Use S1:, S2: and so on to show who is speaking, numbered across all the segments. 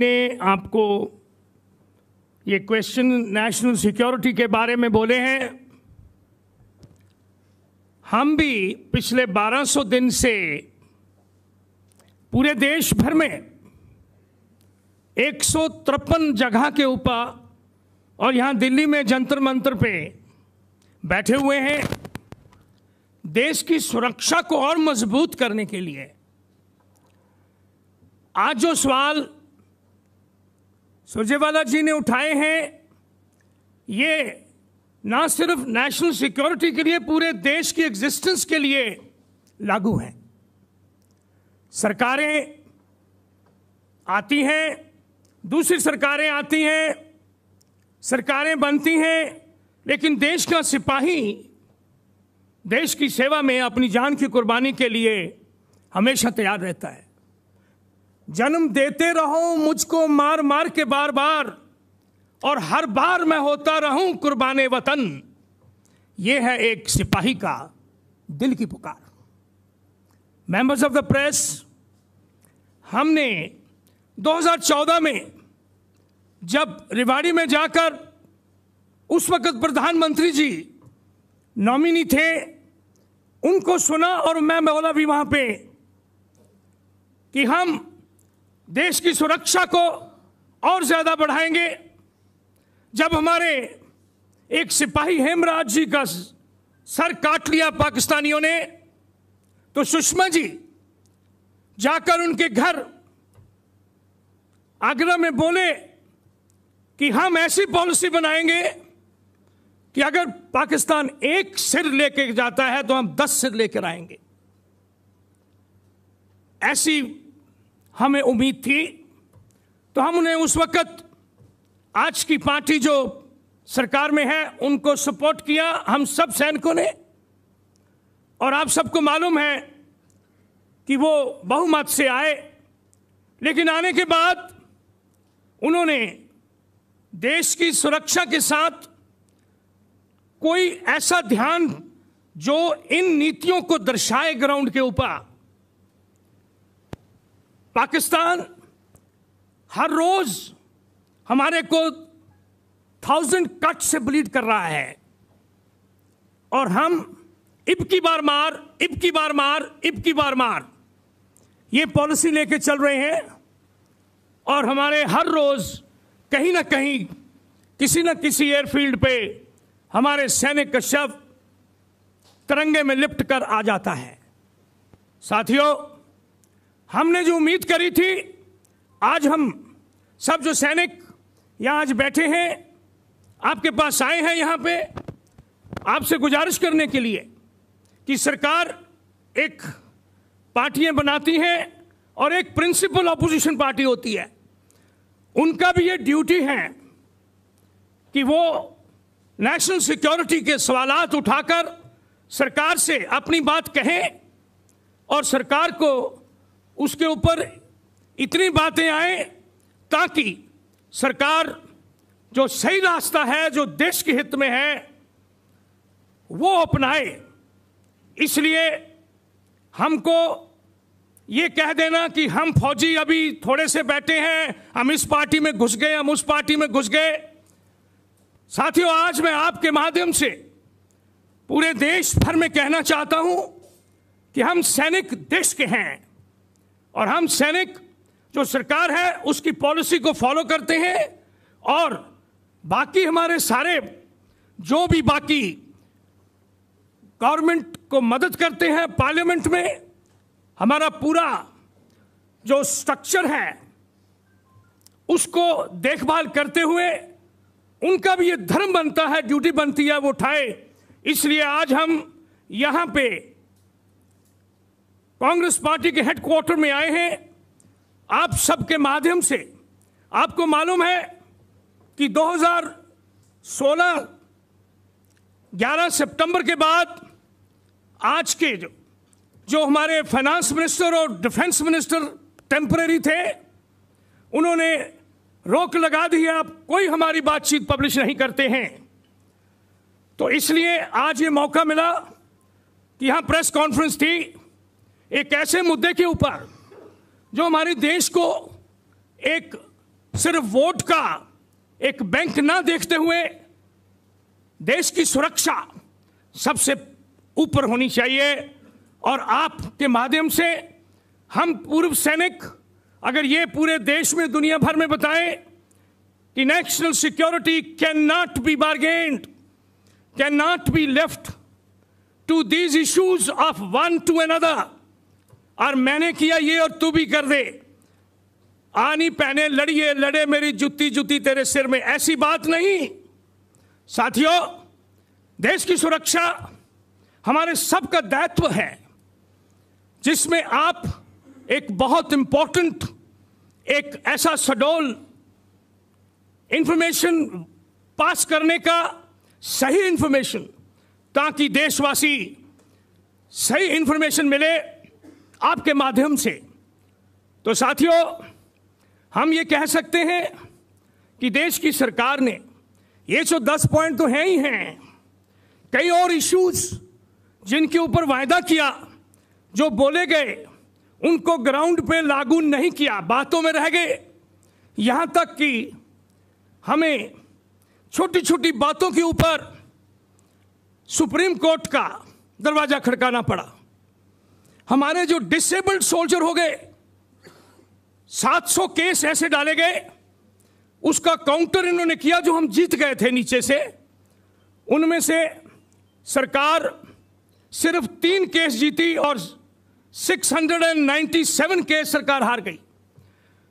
S1: ने आपको ये क्वेश्चन नेशनल सिक्योरिटी के बारे में बोले हैं हम भी पिछले 1200 दिन से पूरे देश भर में एक जगह के ऊपर और यहाँ दिल्ली में जंतर मंतर पे बैठे हुए हैं देश की सुरक्षा को और मजबूत करने के लिए आज जो सवाल सुरजेवाला जी ने उठाए हैं ये ना सिर्फ नेशनल सिक्योरिटी के लिए पूरे देश की एग्जिस्टेंस के लिए लागू हैं सरकारें आती हैं दूसरी सरकारें आती हैं सरकारें बनती हैं लेकिन देश का सिपाही देश की सेवा में अपनी जान की कुर्बानी के लिए हमेशा तैयार रहता है जन्म देते रहो मुझको मार मार के बार बार और हर बार मैं होता रहूं कुर्बान वतन ये है एक सिपाही का दिल की पुकार मेंबर्स ऑफ द प्रेस हमने 2014 में जब रिवाड़ी में जाकर उस वक्त प्रधानमंत्री जी नॉमिनी थे उनको सुना और मैं बोला भी वहां पे कि हम देश की सुरक्षा को और ज्यादा बढ़ाएंगे जब हमारे एक सिपाही हेमराज जी का सर काट लिया पाकिस्तानियों ने तो सुषमा जी जाकर उनके घर आगरा में बोले कि हम ऐसी पॉलिसी बनाएंगे कि अगर पाकिस्तान एक सिर लेके जाता है तो हम दस सिर लेकर आएंगे ऐसी हमें उम्मीद थी तो हम उन्हें उस वक्त आज की पार्टी जो सरकार में है उनको सपोर्ट किया हम सब सैनिकों ने और आप सबको मालूम है कि वो बहुमत से आए लेकिन आने के बाद उन्होंने देश की सुरक्षा के साथ कोई ऐसा ध्यान जो इन नीतियों को दर्शाए ग्राउंड के ऊपर पाकिस्तान हर रोज हमारे को थाउजेंड कट से ब्लीड कर रहा है और हम इब की बार मार इब की बार मार इब की बार मार ये पॉलिसी लेके चल रहे हैं और हमारे हर रोज कहीं ना कहीं किसी न किसी एयरफील्ड पे हमारे सैनिक का शव तिरंगे में लिप्ट कर आ जाता है साथियों हमने जो उम्मीद करी थी आज हम सब जो सैनिक यहाँ आज बैठे हैं आपके पास आए हैं यहाँ पे आपसे गुजारिश करने के लिए कि सरकार एक पार्टियाँ बनाती हैं और एक प्रिंसिपल ऑपोजिशन पार्टी होती है उनका भी ये ड्यूटी है कि वो नेशनल सिक्योरिटी के सवालात उठाकर सरकार से अपनी बात कहें और सरकार को उसके ऊपर इतनी बातें आए ताकि सरकार जो सही रास्ता है जो देश के हित में है वो अपनाए इसलिए हमको ये कह देना कि हम फौजी अभी थोड़े से बैठे हैं हम इस पार्टी में घुस गए हम उस पार्टी में घुस गए साथियों आज मैं आपके माध्यम से पूरे देश भर में कहना चाहता हूं कि हम सैनिक देश के हैं और हम सैनिक जो सरकार है उसकी पॉलिसी को फॉलो करते हैं और बाकी हमारे सारे जो भी बाकी गवर्नमेंट को मदद करते हैं पार्लियामेंट में हमारा पूरा जो स्ट्रक्चर है उसको देखभाल करते हुए उनका भी ये धर्म बनता है ड्यूटी बनती है वो उठाए इसलिए आज हम यहाँ पे कांग्रेस पार्टी के हेडक्वार्टर में आए हैं आप सबके माध्यम से आपको मालूम है कि 2016 11 सितंबर के बाद आज के जो जो हमारे फाइनेंस मिनिस्टर और डिफेंस मिनिस्टर टेम्परेरी थे उन्होंने रोक लगा दी है आप कोई हमारी बातचीत पब्लिश नहीं करते हैं तो इसलिए आज ये मौका मिला कि यहाँ प्रेस कॉन्फ्रेंस थी एक ऐसे मुद्दे के ऊपर जो हमारे देश को एक सिर्फ वोट का एक बैंक ना देखते हुए देश की सुरक्षा सबसे ऊपर होनी चाहिए और आपके माध्यम से हम पूर्व सैनिक अगर ये पूरे देश में दुनिया भर में बताएं कि national security can not be bargained can not be left to these issues of one to another और मैंने किया ये और तू भी कर दे आनी पहने लड़िए लड़े मेरी जुती जुती तेरे सिर में ऐसी बात नहीं साथियों देश की सुरक्षा हमारे सबका दायित्व है जिसमें आप एक बहुत इंपॉर्टेंट एक ऐसा सडोल इंफॉर्मेशन पास करने का सही इंफॉर्मेशन ताकि देशवासी सही इंफॉर्मेशन मिले आपके माध्यम से तो साथियों हम ये कह सकते हैं कि देश की सरकार ने ये जो दस पॉइंट तो हैं ही हैं कई और इश्यूज जिनके ऊपर वायदा किया जो बोले गए उनको ग्राउंड पे लागू नहीं किया बातों में रह गए यहाँ तक कि हमें छोटी छोटी बातों के ऊपर सुप्रीम कोर्ट का दरवाज़ा खड़काना पड़ा हमारे जो डिसेबल्ड सोल्जर हो गए 700 केस ऐसे डाले गए उसका काउंटर इन्होंने किया जो हम जीत गए थे नीचे से उनमें से सरकार सिर्फ तीन केस जीती और 697 केस सरकार हार गई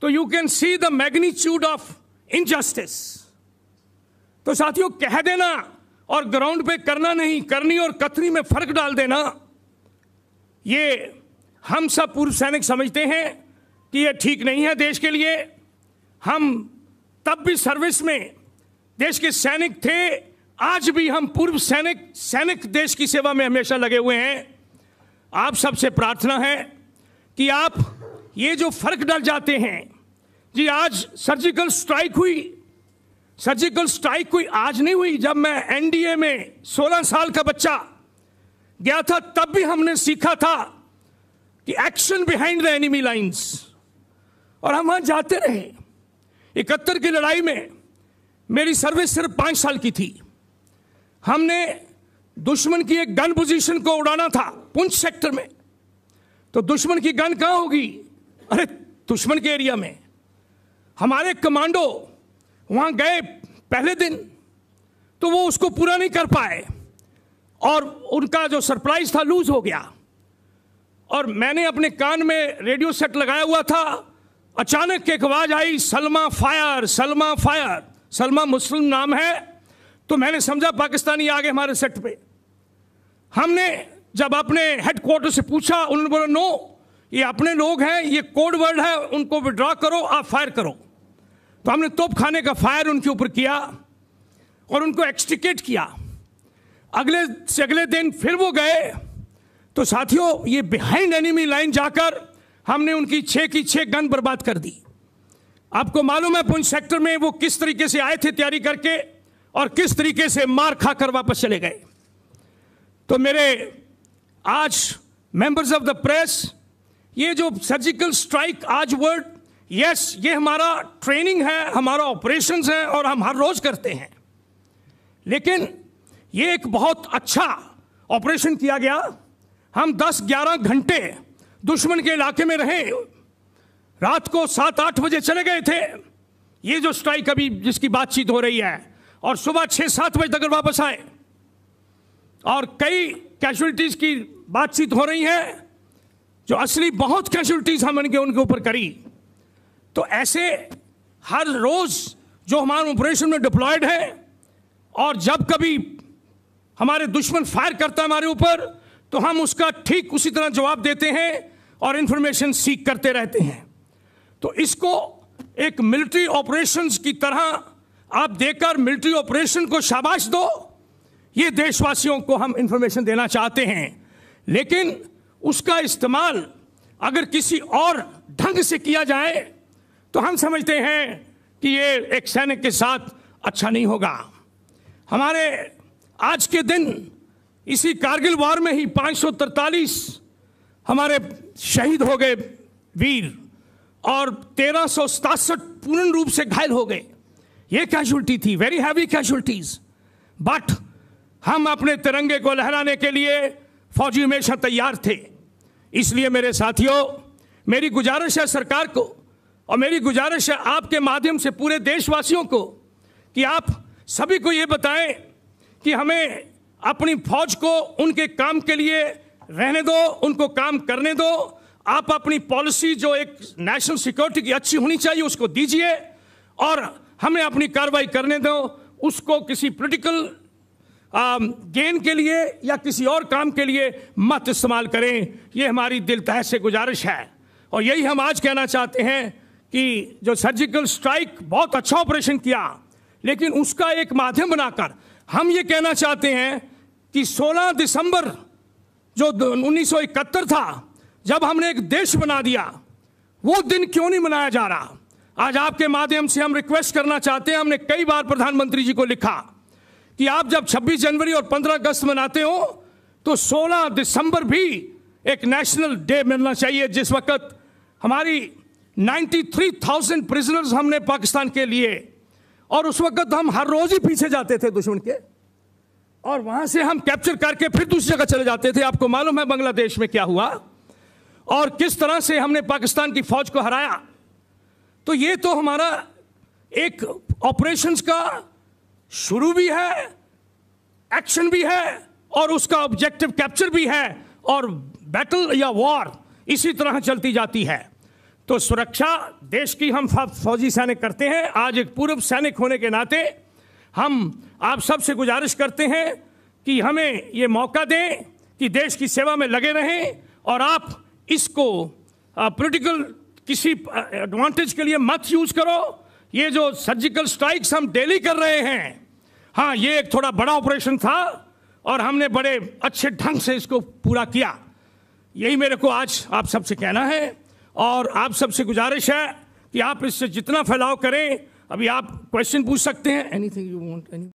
S1: तो you can see the magnitude of injustice तो साथियों कह देना और ग्राउंड पे करना नहीं करनी और कथनी में फर्क डाल देना ये हम सब पूर्व सैनिक समझते हैं कि ये ठीक नहीं है देश के लिए हम तब भी सर्विस में देश के सैनिक थे आज भी हम पूर्व सैनिक सैनिक देश की सेवा में हमेशा लगे हुए हैं आप सबसे प्रार्थना है कि आप ये जो फर्क डाल जाते हैं जी आज सर्जिकल स्ट्राइक हुई सर्जिकल स्ट्राइक हुई आज नहीं हुई जब मैं एनडीए में 16 साल का बच्चा गया था तब भी हमने सीखा था कि action behind the enemy lines और हम वहां जाते रहे इकहत्तर की लड़ाई में मेरी सर्विस सिर्फ पांच साल की थी हमने दुश्मन की एक गन पोजीशन को उड़ाना था पुंछ सेक्टर में तो दुश्मन की गन कहां होगी अरे दुश्मन के एरिया में हमारे कमांडो वहां गए पहले दिन तो वो उसको पूरा नहीं कर पाए और उनका जो सरप्राइज था लूज हो गया और मैंने अपने कान में रेडियो सेट लगाया हुआ था अचानक एक आवाज आई Salma fire Salma fire Salma Muslim नाम है तो मैंने समझा पाकिस्तानी आ गए हमारे सेट पे हमने जब अपने हेडक्वार्टर से पूछा उन्होंने बोला नो ये अपने लोग हैं ये कोड वर्ड है उनको विड्रॉ करो आप फायर करो तो हमने तोप खाने का फायर उनके ऊपर किया और उनको एक्सटिकेट किया अगले से अगले दिन फिर वो गए तो साथियों ये बिहाइंड एनिमी लाइन जाकर हमने उनकी छः की छः गन बर्बाद कर दी आपको मालूम है पुंछ सेक्टर में वो किस तरीके से आए थे तैयारी करके और किस तरीके से मार खाकर वापस चले गए तो मेरे आज मेंबर्स ऑफ द प्रेस ये जो सर्जिकल स्ट्राइक आज वर्ड यस ये हमारा ट्रेनिंग है हमारा ऑपरेशंस है और हम हर रोज करते हैं लेकिन ये एक बहुत अच्छा ऑपरेशन किया गया हम 10-11 घंटे दुश्मन के इलाके में रहे रात को सात आठ बजे चले गए थे ये जो स्ट्राइक अभी जिसकी बातचीत हो रही है और सुबह छः सात बजे तक वापस आए और कई कैजुअलिटीज़ की बातचीत हो रही है जो असली बहुत कैजुअलिटीज़ हम इनके उनके ऊपर करी तो ऐसे हर रोज़ जो हमारे ऑपरेशन में डिप्लॉयड है और जब कभी हमारे दुश्मन फायर करता है हमारे ऊपर तो हम उसका ठीक उसी तरह जवाब देते हैं और इन्फॉर्मेशन सीख करते रहते हैं तो इसको एक मिलिट्री ऑपरेशंस की तरह आप देकर मिलिट्री ऑपरेशन को शाबाश दो ये देशवासियों को हम इन्फॉर्मेशन देना चाहते हैं लेकिन उसका इस्तेमाल अगर किसी और ढंग से किया जाए तो हम समझते हैं कि ये एक सैनिक के साथ अच्छा नहीं होगा हमारे आज के दिन इसी कारगिल वार में ही 543 हमारे शहीद हो गए वीर और तेरह सौ पूर्ण रूप से घायल हो गए ये कैजुअल्टी थी वेरी हैवी कैजुअल्टीज बट हम अपने तिरंगे को लहराने के लिए फौजी हमेशा तैयार थे इसलिए मेरे साथियों मेरी गुजारिश है सरकार को और मेरी गुजारिश है आपके माध्यम से पूरे देशवासियों को कि आप सभी को ये बताएं कि हमें अपनी फौज को उनके काम के लिए रहने दो उनको काम करने दो आप अपनी पॉलिसी जो एक नेशनल सिक्योरिटी की अच्छी होनी चाहिए उसको दीजिए और हमें अपनी कार्रवाई करने दो उसको किसी पॉलिटिकल गेन के लिए या किसी और काम के लिए मत इस्तेमाल करें ये हमारी दिल तह से गुजारिश है और यही हम आज कहना चाहते हैं कि जो सर्जिकल स्ट्राइक बहुत अच्छा ऑपरेशन किया लेकिन उसका एक माध्यम बनाकर हम ये कहना चाहते हैं कि 16 दिसंबर जो उन्नीस था जब हमने एक देश बना दिया वो दिन क्यों नहीं मनाया जा रहा आज आपके माध्यम से हम रिक्वेस्ट करना चाहते हैं हमने कई बार प्रधानमंत्री जी को लिखा कि आप जब 26 जनवरी और 15 अगस्त मनाते हो तो 16 दिसंबर भी एक नेशनल डे मिलना चाहिए जिस वक्त हमारी 93,000 प्रिजनर्स हमने पाकिस्तान के लिए और उस वक्त तो हम हर रोज ही पीछे जाते थे दुश्मन के और वहां से हम कैप्चर करके फिर दूसरी जगह चले जाते थे आपको मालूम है बांग्लादेश में क्या हुआ और किस तरह से हमने पाकिस्तान की फौज को हराया तो ये तो हमारा एक ऑपरेशंस का शुरू भी है एक्शन भी है और उसका ऑब्जेक्टिव कैप्चर भी है और बैटल या वॉर इसी तरह चलती जाती है तो सुरक्षा देश की हम फौजी सैनिक करते हैं आज एक पूर्व सैनिक होने के नाते हम आप सबसे गुजारिश करते हैं कि हमें ये मौका दें कि देश की सेवा में लगे रहें और आप इसको पोलिटिकल किसी एडवांटेज के लिए मत यूज करो ये जो सर्जिकल स्ट्राइक्स हम डेली कर रहे हैं हाँ ये एक थोड़ा बड़ा ऑपरेशन था और हमने बड़े अच्छे ढंग से इसको पूरा किया यही मेरे को आज आप सबसे कहना है और आप सबसे गुजारिश है कि आप इससे जितना फैलाव करें अभी आप क्वेश्चन पूछ सकते हैं एनीथिंग यू वांट एनी